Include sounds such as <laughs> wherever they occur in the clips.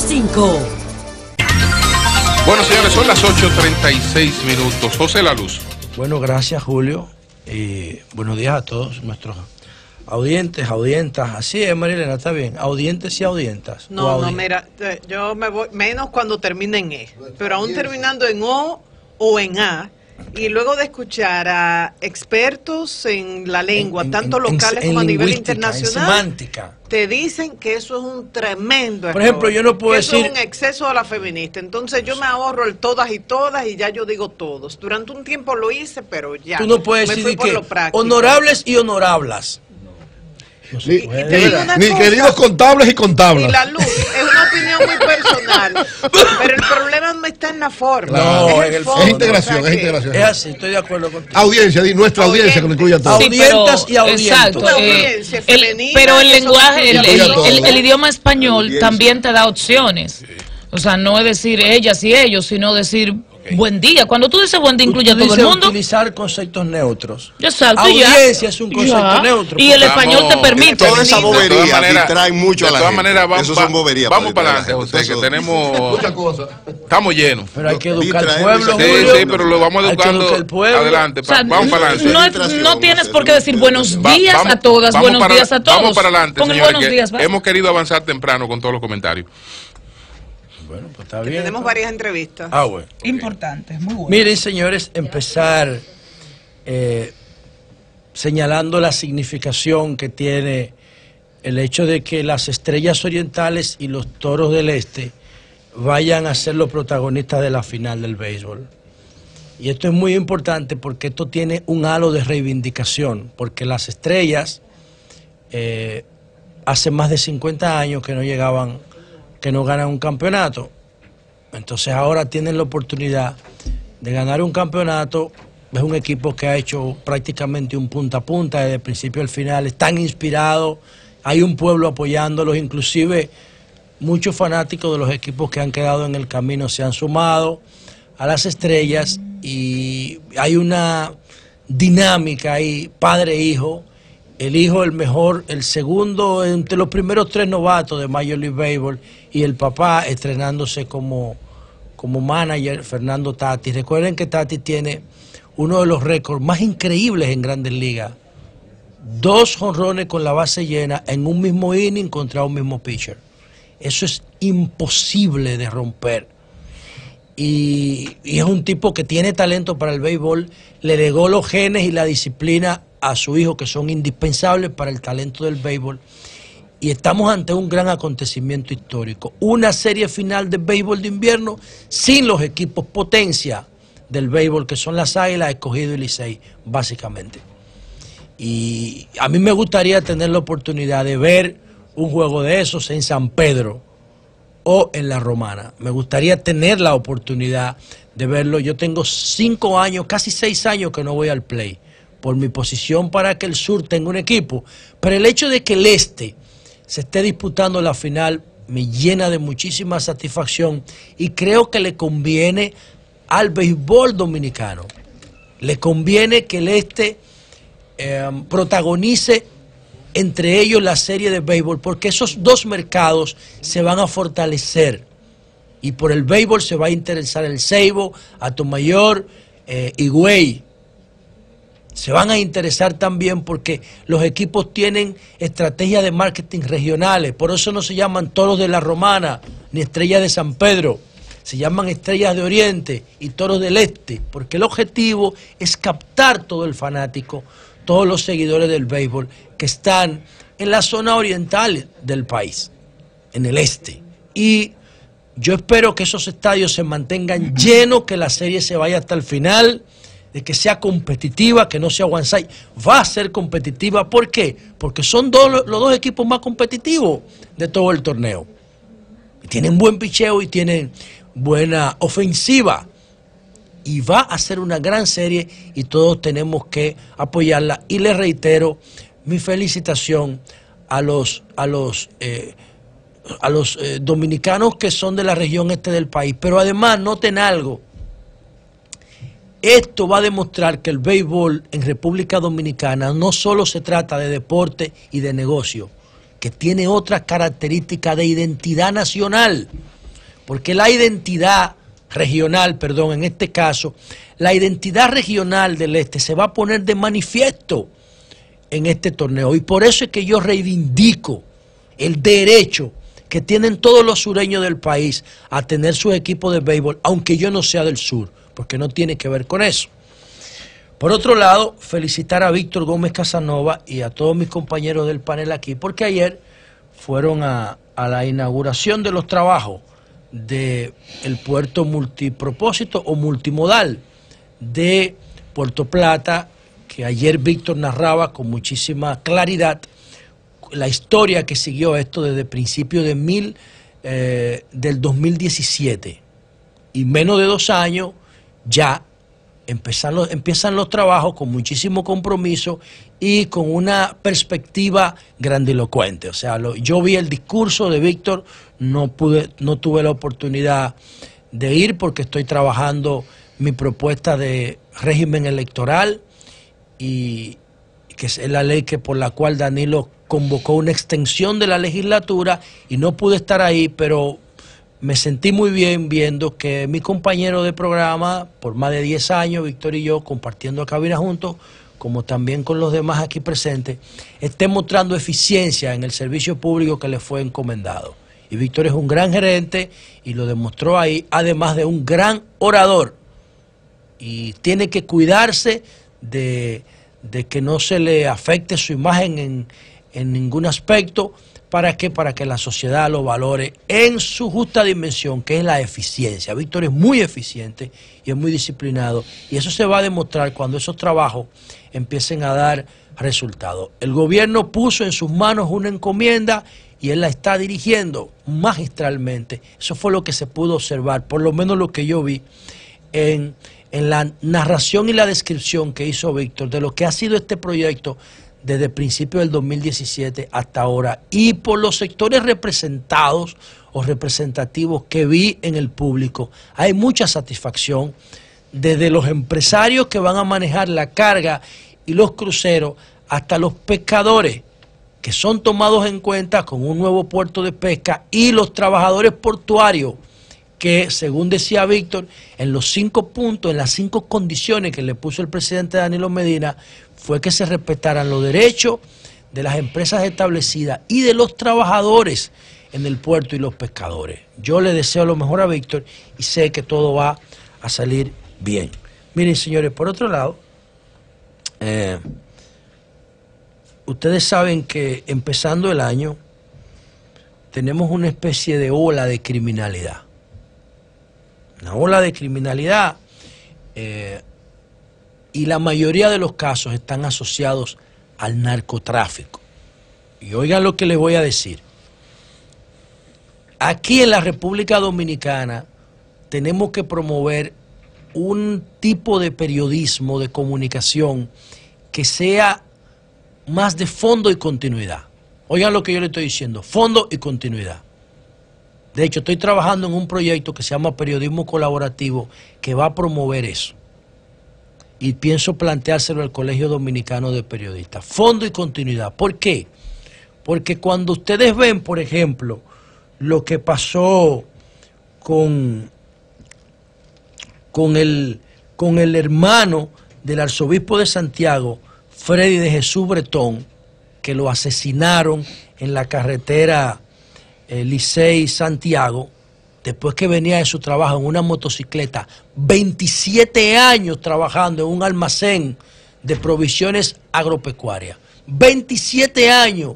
5 Bueno, señores, son las 8.36 minutos. José La Luz. Bueno, gracias, Julio. Y buenos días a todos nuestros audientes, audientas. Así es, Marilena, está bien. Audientes y audientas. No, no, mira, yo me voy, menos cuando termine en E. Pero aún terminando en O o en A, y luego de escuchar a expertos en la lengua, tanto locales como a nivel internacional, te dicen que eso es un tremendo error, Por ejemplo, yo no puedo decir... es un exceso a la feminista. Entonces yo me ahorro el todas y todas y ya yo digo todos. Durante un tiempo lo hice, pero ya. Tú no puedes decir que honorables y honorables. ni, queridos contables y contables. Y la luz es una opinión muy personal <laughs> pero el problema no está en la forma. No, es, el, fondo, es integración, es integración. Es así, estoy de acuerdo contigo. Audiencia, nuestra audiencia, que lo incluye a todos. y audiencias. Exacto. Eh, pero el lenguaje, el, idioma español también te da opciones. O sea, no es decir ellas y ellos, sino decir Buen día. Cuando tú dices buen día, incluye a todo el mundo. utilizar conceptos neutros. Exacto. Audiencia es un concepto neutro. Y el español te permite. Toda esa bobería distrae mucho a la De todas maneras, vamos Vamos para adelante, José, que tenemos... Muchas cosas. Estamos llenos. Pero hay que educar al pueblo, Sí, sí, pero lo vamos educando. Adelante, vamos para adelante. No tienes por qué decir buenos días a todas, buenos días a todos. Vamos para adelante, pues. Hemos querido avanzar temprano con todos los comentarios. Bueno, pues está bien. Tenemos varias entrevistas. Ah, bueno. Importantes, muy buenas. Miren, señores, empezar eh, señalando la significación que tiene el hecho de que las estrellas orientales y los toros del este vayan a ser los protagonistas de la final del béisbol. Y esto es muy importante porque esto tiene un halo de reivindicación, porque las estrellas eh, hace más de 50 años que no llegaban que no ganan un campeonato. Entonces ahora tienen la oportunidad de ganar un campeonato. Es un equipo que ha hecho prácticamente un punta a punta desde el principio al final. Están inspirados. Hay un pueblo apoyándolos. Inclusive muchos fanáticos de los equipos que han quedado en el camino se han sumado a las estrellas y hay una dinámica ahí, padre-hijo. e El hijo el mejor, el segundo entre los primeros tres novatos de Major League Baseball y el papá estrenándose como, como manager, Fernando Tati. Recuerden que Tati tiene uno de los récords más increíbles en grandes ligas. Dos jonrones con la base llena en un mismo inning contra un mismo pitcher. Eso es imposible de romper. Y, y, es un tipo que tiene talento para el béisbol, le legó los genes y la disciplina a su hijo que son indispensables para el talento del béisbol. Y estamos ante un gran acontecimiento histórico. Una serie final de béisbol de invierno sin los equipos potencia del béisbol, que son las Águilas, Escogido y Licey, básicamente. Y a mí me gustaría tener la oportunidad de ver un juego de esos en San Pedro o en La Romana. Me gustaría tener la oportunidad de verlo. Yo tengo cinco años, casi seis años que no voy al play por mi posición para que el sur tenga un equipo. Pero el hecho de que el este se esté disputando la final me llena de muchísima satisfacción y creo que le conviene al béisbol dominicano. Le conviene que el Este em, protagonice entre ellos la serie de béisbol, porque esos dos mercados se van a fortalecer. Y por el béisbol se va a interesar el Ceibo, Atomayor eh, y Güey se van a interesar también porque los equipos tienen estrategias de marketing regionales, por eso no se llaman toros de la Romana ni estrellas de San Pedro, se llaman estrellas de Oriente y toros del Este, porque el objetivo es captar todo el fanático, todos los seguidores del béisbol que están en la zona oriental del país, en el este. Y yo espero que esos estadios se mantengan llenos, que la serie se vaya hasta el final de que sea competitiva, que no sea one Va a ser competitiva, ¿por qué? Porque son los dos equipos más competitivos de todo el torneo. Tienen buen picheo y tienen buena ofensiva. Y va a ser una gran serie y todos tenemos que apoyarla. Y les reitero mi felicitación a los, a los, eh, a los eh, dominicanos que son de la región este del país. Pero además, noten algo esto va a demostrar que el béisbol en República Dominicana no solo se trata de deporte y de negocio, que tiene otras características de identidad nacional, porque la identidad regional, perdón, en este caso, la identidad regional del este se va a poner de manifiesto en este torneo. Y por eso es que yo reivindico el derecho que tienen todos los sureños del país a tener su equipo de béisbol, aunque yo no sea del sur porque no tiene que ver con eso. Por otro lado, felicitar a Víctor Gómez Casanova y a todos mis compañeros del panel aquí, porque ayer fueron a, la inauguración de los trabajos del puerto multipropósito o multimodal de Puerto Plata, que ayer Víctor narraba con muchísima claridad la historia que siguió esto desde principio de mil, eh, del 2017. Y menos de dos años ya empiezan los, empiezan los trabajos con muchísimo compromiso y con una perspectiva grandilocuente. O sea, yo vi el discurso de Víctor, no, pude, no tuve la oportunidad de ir porque estoy trabajando mi propuesta de régimen electoral y que es la ley que por la cual Danilo convocó una extensión de la legislatura y no pude estar ahí, pero me sentí muy bien viendo que mi compañero de programa, por más de 10 años, Víctor y yo, compartiendo cabina juntos, como también con los demás aquí presentes, esté mostrando eficiencia en el servicio público que le fue encomendado. Y Víctor es un gran gerente y lo demostró ahí, además de un gran orador. Y tiene que cuidarse de, que no se le afecte su imagen en ningún aspecto ¿Para qué? Para que la sociedad lo valore en su justa dimensión, que es la eficiencia. Víctor es muy eficiente y es muy disciplinado. Y eso se va a demostrar cuando esos trabajos empiecen a dar resultados. El gobierno puso en sus manos una encomienda y él la está dirigiendo magistralmente. Eso fue lo que se pudo observar, por lo menos lo que yo vi en, la narración y la descripción que hizo Víctor de lo que ha sido este proyecto desde el principio del 2017 hasta ahora y por los sectores representados o representativos que vi en el público, hay mucha satisfacción desde los empresarios que van a manejar la carga y los cruceros hasta los pescadores que son tomados en cuenta con un nuevo puerto de pesca y los trabajadores portuarios que, según decía Víctor, en los cinco puntos, en las cinco condiciones que le puso el presidente Danilo Medina, fue que se respetaran los derechos de las empresas establecidas y de los trabajadores en el puerto y los pescadores. Yo le deseo lo mejor a Víctor y sé que todo va a salir bien. Miren, señores, por otro lado, eh, ustedes saben que empezando el año tenemos una especie de ola de criminalidad una ola de criminalidad eh, y la mayoría de los casos están asociados al narcotráfico. Y oigan lo que les voy a decir. Aquí en la República Dominicana tenemos que promover un tipo de periodismo, de comunicación, que sea más de fondo y continuidad. Oigan lo que yo le estoy diciendo, fondo y continuidad. De hecho, estoy trabajando en un proyecto que se llama Periodismo Colaborativo, que va a promover eso. Y pienso planteárselo al Colegio Dominicano de Periodistas. Fondo y continuidad. ¿Por qué? Porque cuando ustedes ven, por ejemplo, lo que pasó con, con, con el hermano del arzobispo de Santiago, Freddy de Jesús Bretón, que lo asesinaron en la carretera Licey Santiago, después que venía de su trabajo en una motocicleta, 27 años trabajando en un almacén de provisiones agropecuarias, 27 años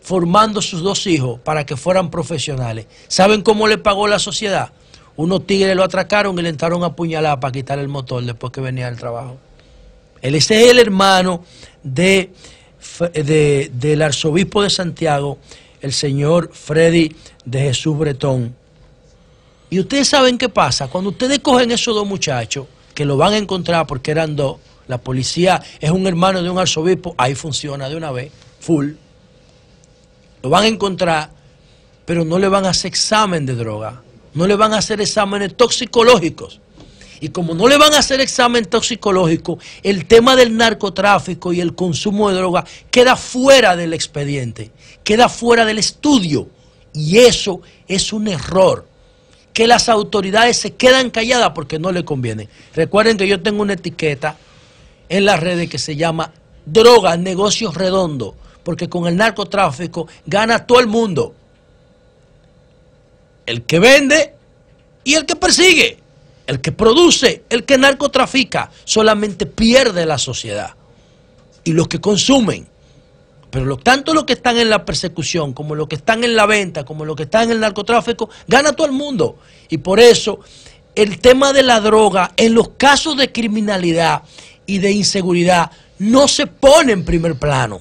formando sus dos hijos para que fueran profesionales. ¿Saben cómo le pagó la sociedad? Unos tigres lo atracaron y le entraron a puñalar para quitar el motor después que venía del trabajo. Él es el hermano de, del arzobispo de Santiago, el señor Freddy de Jesús Bretón. Y ustedes saben qué pasa, cuando ustedes cogen esos dos muchachos, que lo van a encontrar porque eran dos, la policía es un hermano de un arzobispo, ahí funciona de una vez, full. Lo van a encontrar, pero no le van a hacer examen de droga, no le van a hacer exámenes toxicológicos. Y como no le van a hacer examen toxicológico, el tema del narcotráfico y el consumo de droga queda fuera del expediente, queda fuera del estudio. Y eso es un error que las autoridades se quedan calladas porque no le conviene. Recuerden que yo tengo una etiqueta en las redes que se llama droga, negocios redondo, porque con el narcotráfico gana todo el mundo. El que vende y el que persigue el que produce, el que narcotrafica, solamente pierde la sociedad. Y los que consumen, pero lo, tanto los que están en la persecución, como los que están en la venta, como los que están en el narcotráfico, gana todo el mundo. Y por eso el tema de la droga en los casos de criminalidad y de inseguridad no se pone en primer plano.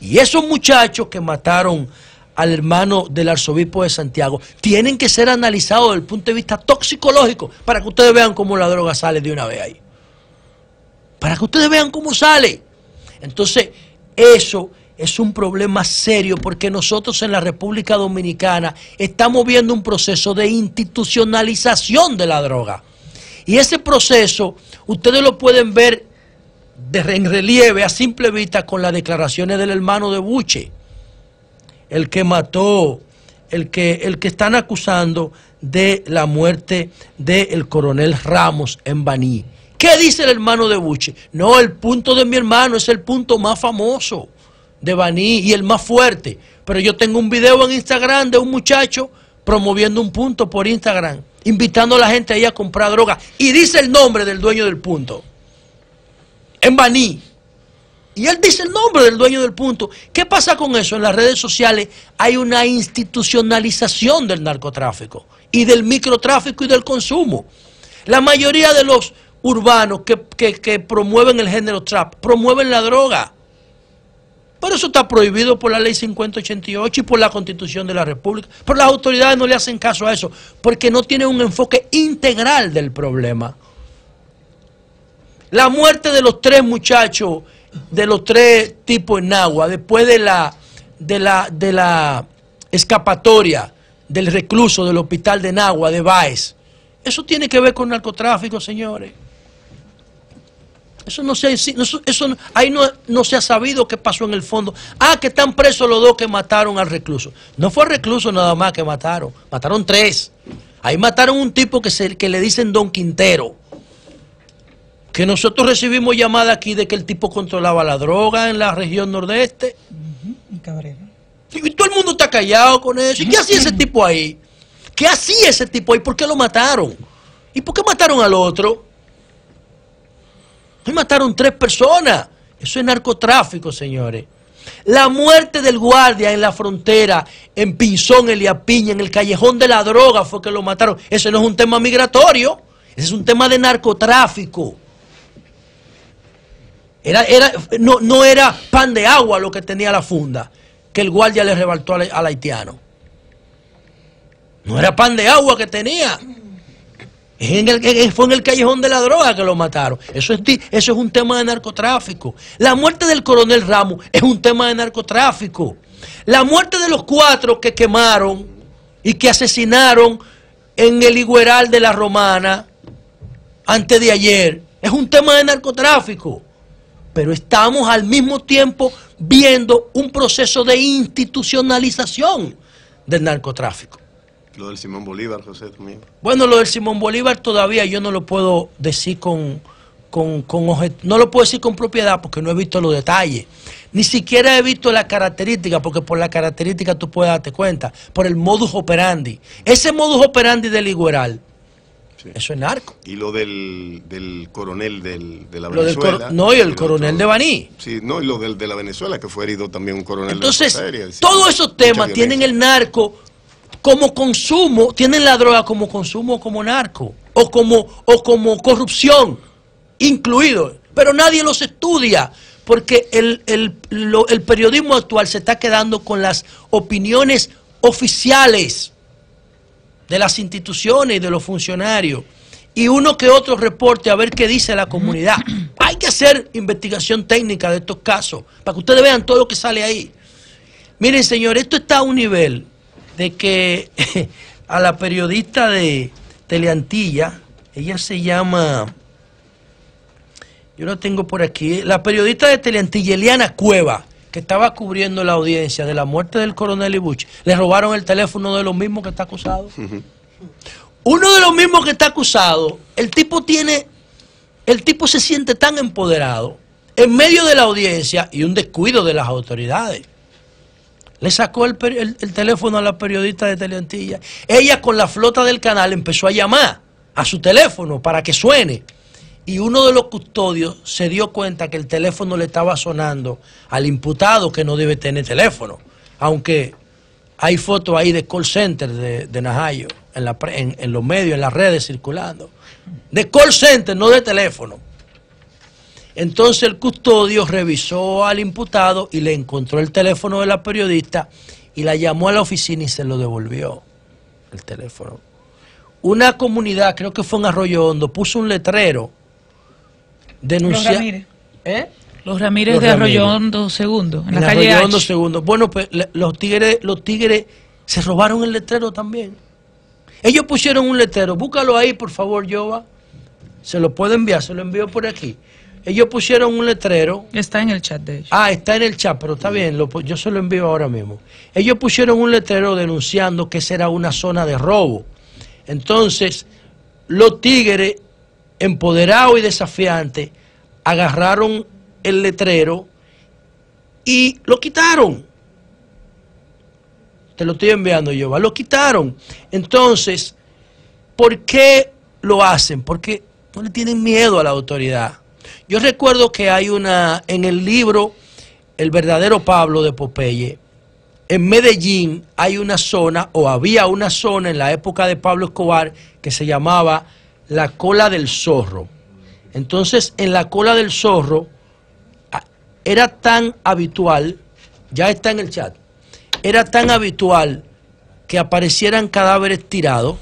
Y esos muchachos que mataron al hermano del arzobispo de Santiago, tienen que ser analizados desde el punto de vista toxicológico para que ustedes vean cómo la droga sale de una vez ahí. Para que ustedes vean cómo sale. Entonces, eso es un problema serio porque nosotros en la República Dominicana estamos viendo un proceso de institucionalización de la droga. Y ese proceso ustedes lo pueden ver de en relieve a simple vista con las declaraciones del hermano de Buche el que mató, el que, el que están acusando de la muerte del coronel Ramos en Baní. ¿Qué dice el hermano de Buche? No, el punto de mi hermano es el punto más famoso de Baní y el más fuerte. Pero yo tengo un video en Instagram de un muchacho promoviendo un punto por Instagram, invitando a la gente ahí a comprar droga. Y dice el nombre del dueño del punto. En Baní. Y él dice el nombre del dueño del punto. ¿Qué pasa con eso? En las redes sociales hay una institucionalización del narcotráfico y del microtráfico y del consumo. La mayoría de los urbanos que, promueven el género trap promueven la droga. Pero eso está prohibido por la ley 5088 y por la constitución de la República. Pero las autoridades no le hacen caso a eso porque no tienen un enfoque integral del problema. La muerte de los tres muchachos de los tres tipos en agua, después de la, de la, de la escapatoria del recluso del hospital de Nagua, de Baez. Eso tiene que ver con narcotráfico, señores. Eso no se eso, ahí no, se ha sabido qué pasó en el fondo. Ah, que están presos los dos que mataron al recluso. No fue recluso nada más que mataron, mataron tres. Ahí mataron un tipo que le dicen Don Quintero que nosotros recibimos llamada aquí de que el tipo controlaba la droga en la región nordeste. y todo el mundo está callado con eso. ¿Y qué hacía ese tipo ahí? ¿Qué hacía ese tipo ahí? ¿Por qué lo mataron? ¿Y por qué mataron al otro? Y mataron tres personas. Eso es narcotráfico, señores. La muerte del guardia en la frontera, en Pinzón, Piña en el callejón de la droga fue que lo mataron. Ese no es un tema migratorio, ese es un tema de narcotráfico. Era, no, era pan de agua lo que tenía la funda que el guardia le rebaltó al, haitiano. No era pan de agua que tenía. fue en el callejón de la droga que lo mataron. Eso es, eso es un tema de narcotráfico. La muerte del coronel Ramos es un tema de narcotráfico. La muerte de los cuatro que quemaron y que asesinaron en el Igueral de la Romana antes de ayer es un tema de narcotráfico pero estamos al mismo tiempo viendo un proceso de institucionalización del narcotráfico. Lo del Simón Bolívar, José, mismo. Bueno, lo del Simón Bolívar todavía yo no lo puedo decir con, con, no lo puedo decir con propiedad porque no he visto los detalles. Ni siquiera he visto la característica, porque por la característica tú puedes darte cuenta, por el modus operandi. Ese modus operandi del Igueral eso es narco. Y lo del, coronel del, de la Venezuela. no, y el, coronel de Baní. Sí, no, y lo del, de la Venezuela, que fue herido también un coronel Entonces, de Entonces, todos esos temas tienen el narco como consumo, tienen la droga como consumo, como narco, o como, o como corrupción, incluido. Pero nadie los estudia, porque el, el, el periodismo actual se está quedando con las opiniones oficiales de las instituciones y de los funcionarios y uno que otro reporte a ver qué dice la comunidad. Hay que hacer investigación técnica de estos casos para que ustedes vean todo lo que sale ahí. Miren, señor, esto está a un nivel de que <laughs> a la periodista de Teleantilla, ella se llama, yo la tengo por aquí, la periodista de Teleantilla, Eliana Cueva, que estaba cubriendo la audiencia de la muerte del coronel Ibuch, le robaron el teléfono de los mismos que está acusado. Uno de los mismos que está acusado, el tipo tiene, el tipo se siente tan empoderado en medio de la audiencia y un descuido de las autoridades. Le sacó el teléfono a la periodista de Teleantilla. Ella con la flota del canal empezó a llamar a su teléfono para que suene y uno de los custodios se dio cuenta que el teléfono le estaba sonando al imputado que no debe tener teléfono, aunque hay fotos ahí de call center de, Najayo, en, en, los medios, en las redes circulando. De call center, no de teléfono. Entonces el custodio revisó al imputado y le encontró el teléfono de la periodista y la llamó a la oficina y se lo devolvió, el teléfono. Una comunidad, creo que fue en Arroyo Hondo, puso un letrero denunciar... Los Ramírez ¿Eh? de Arroyo Hondo en, la calle Segundo. Bueno, pues los tigres, los tigres se robaron el letrero también. Ellos pusieron un letrero, búscalo ahí, por favor, Jova. Se lo puedo enviar, se lo envío por aquí. Ellos pusieron un letrero. Está en el chat de ellos. Ah, está en el chat, pero está bien, lo, yo se lo envío ahora mismo. Ellos pusieron un letrero denunciando que será una zona de robo. Entonces, los tigres empoderado y desafiante, agarraron el letrero y lo quitaron. Te lo estoy enviando, yo, Lo quitaron. Entonces, ¿por qué lo hacen? Porque no le tienen miedo a la autoridad. Yo recuerdo que hay una, en el libro El verdadero Pablo de Popeye, en Medellín hay una zona, o había una zona en la época de Pablo Escobar, que se llamaba la cola del zorro. Entonces, en la cola del zorro era tan habitual, ya está en el chat, era tan habitual que aparecieran cadáveres tirados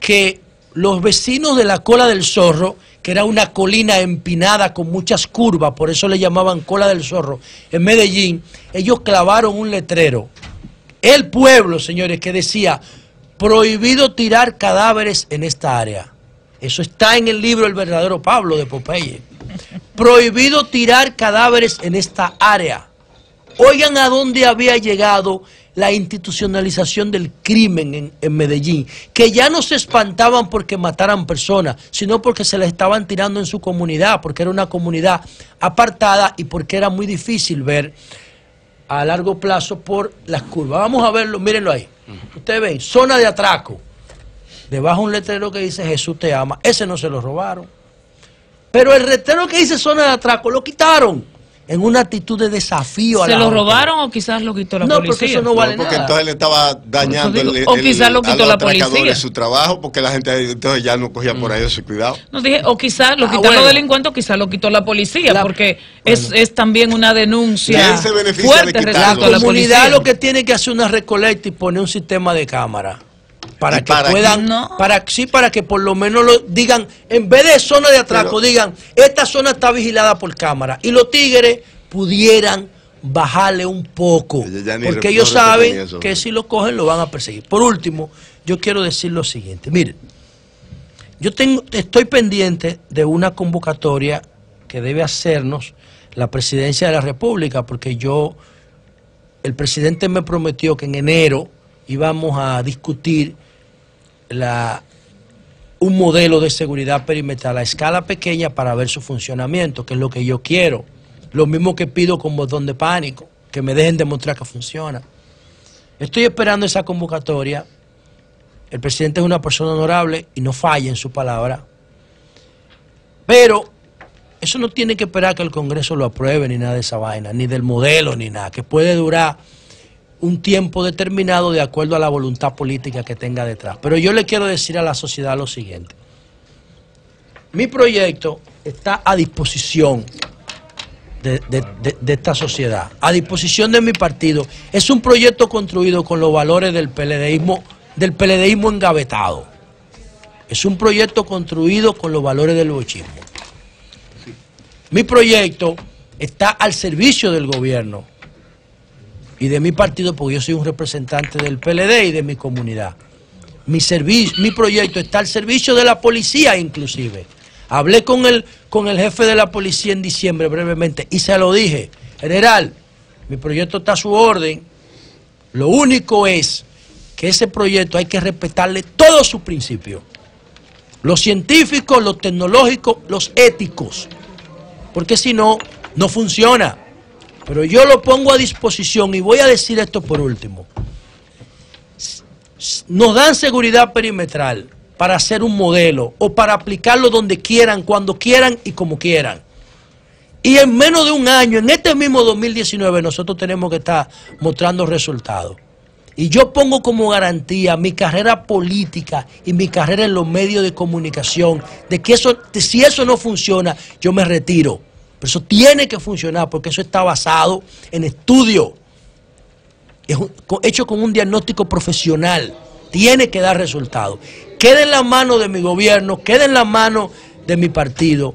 que los vecinos de la cola del zorro, que era una colina empinada con muchas curvas, por eso le llamaban cola del zorro, en Medellín, ellos clavaron un letrero. El pueblo, señores, que decía, prohibido tirar cadáveres en esta área. Eso está en el libro El verdadero Pablo de Popeye. Prohibido tirar cadáveres en esta área. Oigan a dónde había llegado la institucionalización del crimen en, Medellín, que ya no se espantaban porque mataran personas, sino porque se las estaban tirando en su comunidad, porque era una comunidad apartada y porque era muy difícil ver a largo plazo por las curvas. Vamos a verlo, mírenlo ahí. Ustedes ven, zona de atraco debajo un letrero que dice Jesús te ama, ese no se lo robaron. Pero el letrero que dice zona de atraco lo quitaron en una actitud de desafío. a la se lo robaron o quizás lo quitó la policía? No, porque eso no vale porque entonces le estaba dañando el, O quizás lo quitó la policía. su trabajo porque la gente entonces ya no cogía por ahí mm. su cuidado. No, dije, o quizás lo ah, quitaron los delincuentes o quizás lo quitó la policía porque es, es también una denuncia fuerte de La comunidad lo que tiene que hacer una recolecta y poner un sistema de cámara para que puedan, sí, para que por lo menos lo digan, en vez de zona de atraco, digan, esta zona está vigilada por cámara y los tigres pudieran bajarle un poco, porque ellos saben que si lo cogen lo van a perseguir. Por último, yo quiero decir lo siguiente, mire yo tengo, estoy pendiente de una convocatoria que debe hacernos la presidencia de la República, porque yo, el presidente me prometió que en enero íbamos a discutir un modelo de seguridad perimetral a escala pequeña para ver su funcionamiento, que es lo que yo quiero. Lo mismo que pido con botón de pánico, que me dejen demostrar que funciona. Estoy esperando esa convocatoria. El presidente es una persona honorable y no falla en su palabra. Pero eso no tiene que esperar que el Congreso lo apruebe ni nada de esa vaina, ni del modelo, ni nada, que puede durar un tiempo determinado de acuerdo a la voluntad política que tenga detrás. Pero yo le quiero decir a la sociedad lo siguiente. Mi proyecto está a disposición de, esta sociedad, a disposición de mi partido. Es un proyecto construido con los valores del peledeísmo, del peledeísmo engavetado. Es un proyecto construido con los valores del bochismo. Mi proyecto está al servicio del gobierno y de mi partido, porque yo soy un representante del PLD y de mi comunidad. Mi, mi proyecto está al servicio de la policía inclusive. Hablé con el, con el jefe de la policía en diciembre brevemente y se lo dije, general, mi proyecto está a su orden. Lo único es que ese proyecto hay que respetarle todos sus principios. Los científicos, los tecnológicos, los éticos. Porque si no, no funciona. Pero yo lo pongo a disposición y voy a decir esto por último. Nos dan seguridad perimetral para hacer un modelo o para aplicarlo donde quieran, cuando quieran y como quieran. Y en menos de un año, en este mismo 2019, nosotros tenemos que estar mostrando resultados. Y yo pongo como garantía mi carrera política y mi carrera en los medios de comunicación de que eso, si eso no funciona, yo me retiro. Pero eso tiene que funcionar porque eso está basado en estudio. hecho con un diagnóstico profesional. Tiene que dar resultados. Quede en la mano de mi gobierno, quede en la mano de mi partido.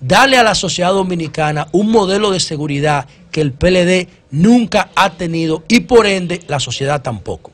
Dale a la sociedad dominicana un modelo de seguridad que el PLD nunca ha tenido y por ende la sociedad tampoco.